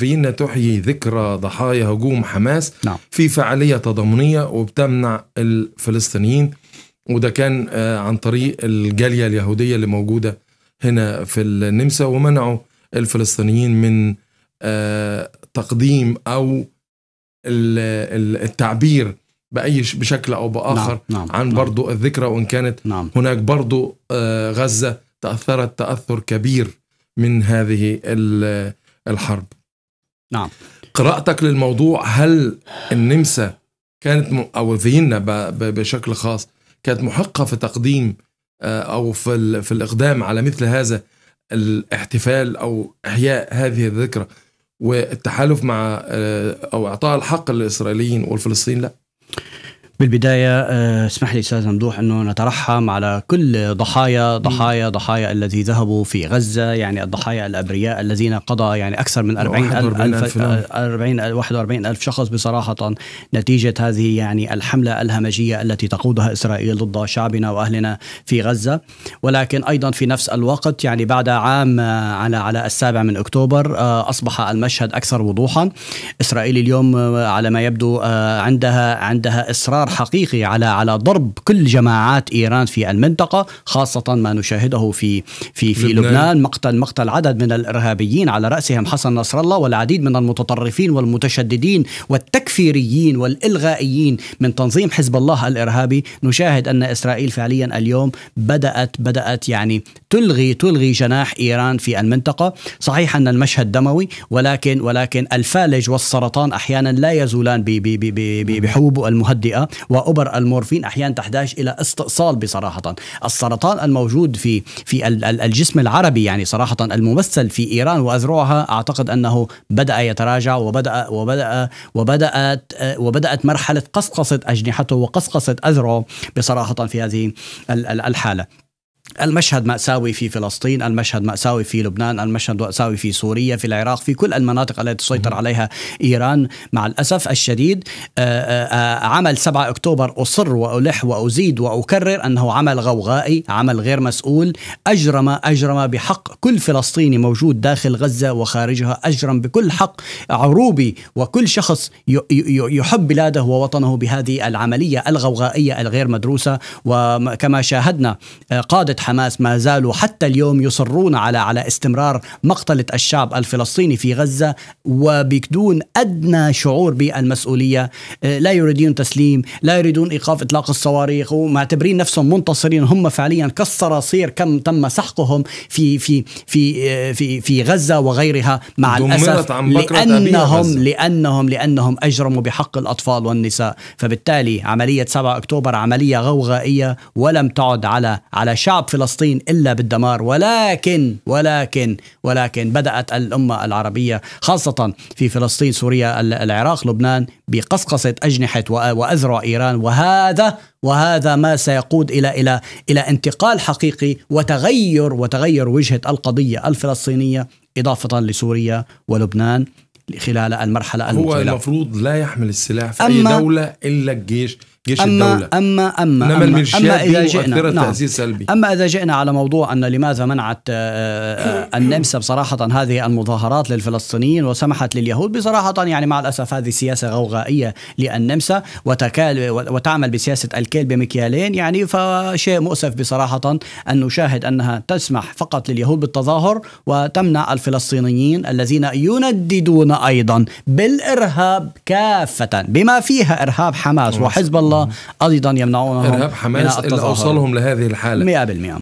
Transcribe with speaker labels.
Speaker 1: فيينا تحيي ذكرى ضحايا هجوم حماس نعم. في فعالية تضامنية وبتمنع الفلسطينيين وده كان آه، عن طريق الجالية اليهودية اللي موجودة هنا في النمسا ومنعوا الفلسطينيين من آه، تقديم أو التعبير بأي بشكل أو بآخر نعم. نعم. عن نعم. برضو الذكرى وإن كانت نعم. هناك برضو آه، غزة تأثرت تأثر كبير من هذه الحرب نعم قراءتك للموضوع هل النمسا كانت او فيينا بشكل خاص كانت محقه في تقديم آه، او في في الاقدام على مثل هذا الاحتفال او احياء هذه الذكرى
Speaker 2: والتحالف مع آه، او اعطاء الحق للاسرائيليين والفلسطينيين لا بالبداية آه، اسمح لي أستاذ ممدوح أنه نترحم على كل ضحايا ضحايا ضحايا الذي ذهبوا في غزة يعني الضحايا الأبرياء الذين قضى يعني أكثر من 40 ألف 40 41 آه، ألف شخص بصراحة نتيجة هذه يعني الحملة الهمجية التي تقودها إسرائيل ضد شعبنا وأهلنا في غزة ولكن أيضا في نفس الوقت يعني بعد عام آه، على على السابع من أكتوبر أصبح المشهد أكثر وضوحا إسرائيل اليوم على ما يبدو عندها عندها إصرار حقيقي على على ضرب كل جماعات ايران في المنطقه خاصه ما نشاهده في في في لبنان, لبنان مقتل مقتل عدد من الارهابيين على راسهم حسن نصر الله والعديد من المتطرفين والمتشددين والتكفيريين والالغائيين من تنظيم حزب الله الارهابي نشاهد ان اسرائيل فعليا اليوم بدات بدات يعني تلغي تلغي جناح ايران في المنطقه صحيح ان المشهد دموي ولكن ولكن الفالج والسرطان احيانا لا يزولان بحبوب المهدئه وابر المورفين احيانا تحتاج الى استئصال بصراحه السرطان الموجود في في الجسم العربي يعني صراحه الممثل في ايران وازرعها اعتقد انه بدا يتراجع وبدا وبدا وبدات وبدات مرحله قصقصه اجنحته وقصقصه ازرعه بصراحه في هذه الحاله المشهد مأساوي في فلسطين المشهد مأساوي في لبنان المشهد مأساوي في سوريا في العراق في كل المناطق التي تسيطر عليها إيران مع الأسف الشديد آه، آه، آه، عمل 7 أكتوبر أصر وألح وأزيد وأكرر أنه عمل غوغائي عمل غير مسؤول أجرم أجرم بحق كل فلسطيني موجود داخل غزة وخارجها أجرم بكل حق عروبي وكل شخص يحب بلاده ووطنه بهذه العملية الغوغائية الغير مدروسة وكما شاهدنا قادة قادة حماس ما زالوا حتى اليوم يصرون على على استمرار مقتلة الشعب الفلسطيني في غزة وبدون أدنى شعور بالمسؤولية آه، لا يريدون تسليم لا يريدون إيقاف إطلاق الصواريخ ومعتبرين نفسهم منتصرين هم فعليا كالصراصير كم تم سحقهم في في في آه، في في غزة وغيرها مع الأسف لأنهم لأنهم لأنهم أجرموا بحق الأطفال والنساء فبالتالي عملية 7 أكتوبر عملية غوغائية ولم تعد على على شعب تنصاب فلسطين إلا بالدمار ولكن ولكن ولكن بدأت الأمة العربية خاصة في فلسطين سوريا العراق لبنان بقصقصة أجنحة وأذرع إيران وهذا وهذا ما سيقود الى الى الى انتقال حقيقي وتغير وتغير وجهه القضيه الفلسطينيه اضافه لسوريا ولبنان خلال المرحله المقبله هو المفروض لا يحمل السلاح في اي دوله
Speaker 1: الا الجيش جيش أما الدولة أما
Speaker 2: أما أما, أما إذا جئنا نعم سلبي. أما إذا جئنا على موضوع أن لماذا منعت آه، آه، النمسا بصراحة هذه المظاهرات للفلسطينيين وسمحت لليهود بصراحة يعني مع الأسف هذه سياسة غوغائية للنمسا وتكال وتعمل بسياسة الكيل بمكيالين يعني فشيء مؤسف بصراحة أن نشاهد أنها تسمح فقط لليهود بالتظاهر وتمنع الفلسطينيين الذين ينددون أيضا بالإرهاب كافة بما فيها إرهاب حماس وحزب الله الله ايضا يمنعونهم ارهاب حماس اللي اوصلهم لهذه الحاله 100%